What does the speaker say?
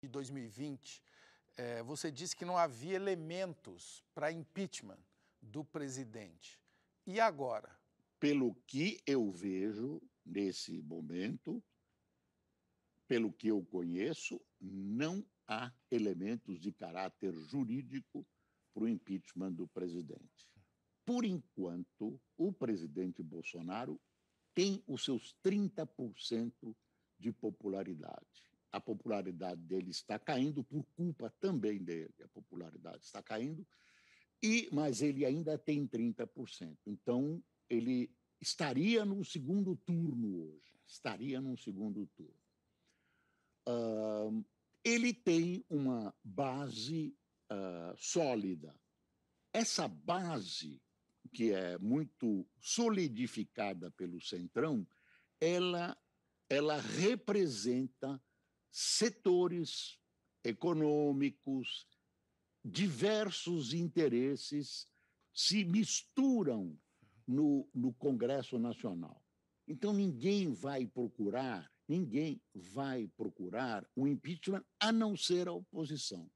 de 2020, é, eh, você disse que não havia elementos para impeachment do presidente. E agora? Pelo que eu vejo nesse momento, pelo que eu conheço, não há elementos de caráter jurídico para o impeachment do presidente. Por enquanto, o presidente Bolsonaro tem os seus 30% de popularidade a popularidade dele está caindo por culpa também dele. A popularidade está caindo, e mas ele ainda tem 30%. Então, ele estaria no segundo turno hoje. Estaria no segundo turno. Uh, ele tem uma base uh, sólida. Essa base, que é muito solidificada pelo Centrão, ela, ela representa setores econômicos, diversos interesses se misturam no, no Congresso Nacional. Então, ninguém vai procurar, ninguém vai procurar o impeachment a não ser a oposição.